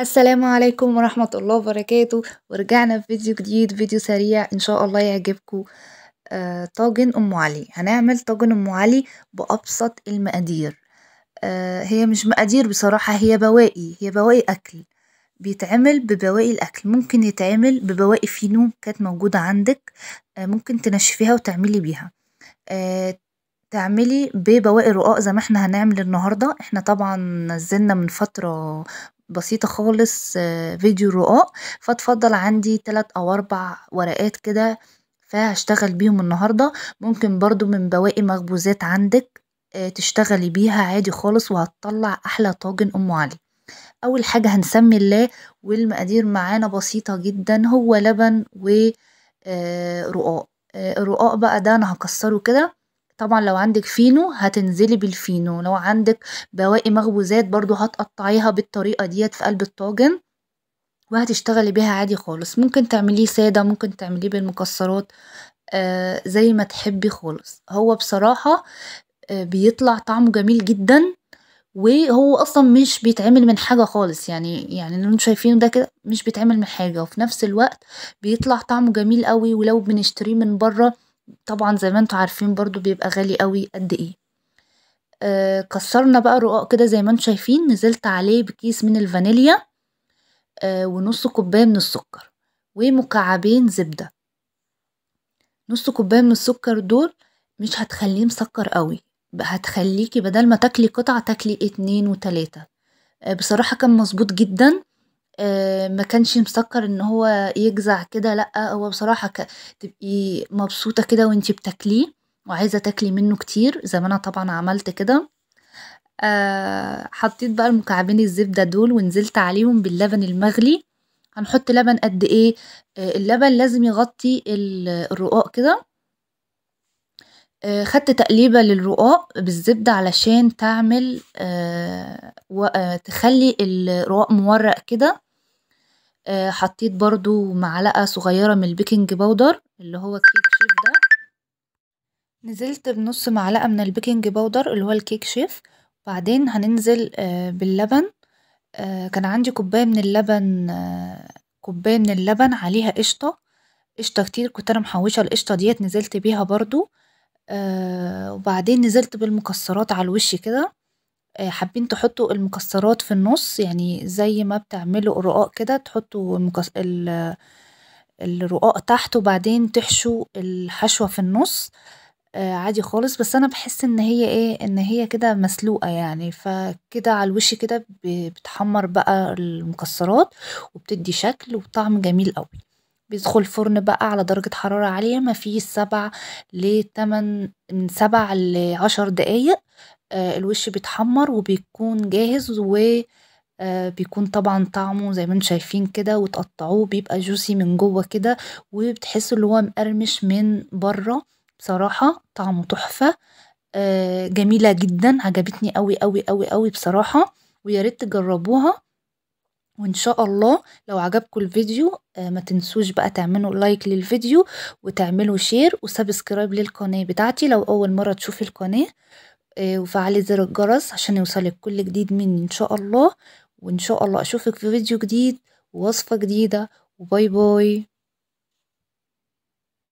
السلام عليكم ورحمة الله وبركاته ورجعنا في فيديو جديد فيديو سريع ان شاء الله يعجبكم آه، طاجن ام علي هنعمل طاجن ام علي بابسط المقادير آه، هي مش مقادير بصراحة هي بواقي هي بواقي اكل بيتعمل ببواقي الاكل ممكن يتعمل ببواقي فينو كانت موجودة عندك آه، ممكن تنشفيها وتعملي بيها آه، تعملي ببواقي رقاق زي ما احنا هنعمل النهارده احنا طبعا نزلنا من فتره بسيطة خالص آه، فيديو الرقاق فاتفضل عندي تلات أو أربع ورقات كده فهشتغل بيهم النهاردة ممكن برضو من بواقي مخبوزات عندك آه، تشتغلي بيها عادي خالص وهتطلع أحلى طاجن أم علي أول حاجة هنسمي الله والمقادير معانا بسيطة جدا هو لبن ورقاق آه، الرقاق بقى ده أنا هكسره كده طبعًا لو عندِك فينو هتنزلي بالفينو، لو عندِك بواقي مخبوزات برضو هتقطعيها بالطريقة ديت في قلب الطاجن وهتشتغلي بيها عادي خالص، ممكن تعمليه سادة ممكن تعمليه بالمكسرات آه، زي ما تحبي خالص، هو بصراحة آه، بيطلع طعمه جميل جدًا وهو أصلًا مش بيتعمل من حاجة خالص يعني يعني اللي انتم شايفينه ده كده مش بيتعمل من حاجة وفي نفس الوقت بيطلع طعمه جميل أوي ولو بنشتريه من برا طبعا زي ما انتوا عارفين برضو بيبقى غالي اوي قد ايه آه، كسرنا بقى الرقاق كده زي ما انتوا شايفين نزلت عليه بكيس من الفانيليا آه، ونص كوباية من السكر ومكعبين زبدة نص كوباية من السكر دول مش هتخليه مسكر قوي هتخليكي بدل ما تاكلي قطعة تاكلي اتنين وتلاتة آه، بصراحة كان مظبوط جدا آه، ما كانش مسكر ان هو يجزع كده لأ هو بصراحة ك تبقي مبسوطة كده وانتِ بتاكليه وعايزة تاكلي منه كتير زي ما أنا طبعًا عملت كده، آه، حطيت بقى المكعبين الزبدة دول ونزلت عليهم باللبن المغلي، هنحط لبن قد إيه آه، اللبن لازم يغطي الرقاق كده. آه، خدت تقليبة للرقاق بالزبدة علشان تعمل آه، آه، تخلي الرقاق مورق كده حطيت برضو معلقة صغيرة من البيكنج باودر اللي هو الكيك شيف ده نزلت بنص معلقة من البيكنج باودر اللي هو الكيك شيف وبعدين هننزل باللبن كان عندي كوباية من اللبن كوباية من اللبن عليها قشطة قشطة كتير كنت انا محوشة القشطة ديت نزلت بيها برضو آه، وبعدين نزلت بالمكسرات على الوش كده آه، حابين تحطوا المكسرات في النص يعني زي ما بتعملوا الرقاق كده تحطوا المكس... ال... الرقاق تحت وبعدين تحشوا الحشوة في النص آه عادي خالص بس انا بحس ان هي ايه ان هي كده مسلوقة يعني فكده على الوش كده بتحمر بقى المكسرات وبتدي شكل وطعم جميل قوي بيدخل الفرن بقى على درجة حرارة عالية مفيش سبع لتمن من سبع لعشر دقايق آه، الوش بيتحمر وبيكون جاهز وبيكون آه، طبعا طعمه زي ما انتم شايفين كده وتقطعوه بيبقى جوسي من جوه كده وبتحس اللي هو مقرمش من بره بصراحة طعمه تحفة آه، جميلة جدا عجبتني قوي قوي قوي قوي بصراحة وياريت تجربوها وإن شاء الله لو عجبكم الفيديو آه، ما تنسوش بقى تعملوا لايك للفيديو وتعملوا شير وسبسكرايب للقناة بتاعتي لو أول مرة تشوفي القناة آه، وفعلي زر الجرس عشان يوصلك كل جديد مني إن شاء الله وإن شاء الله أشوفك في فيديو جديد ووصفة جديدة وباي باي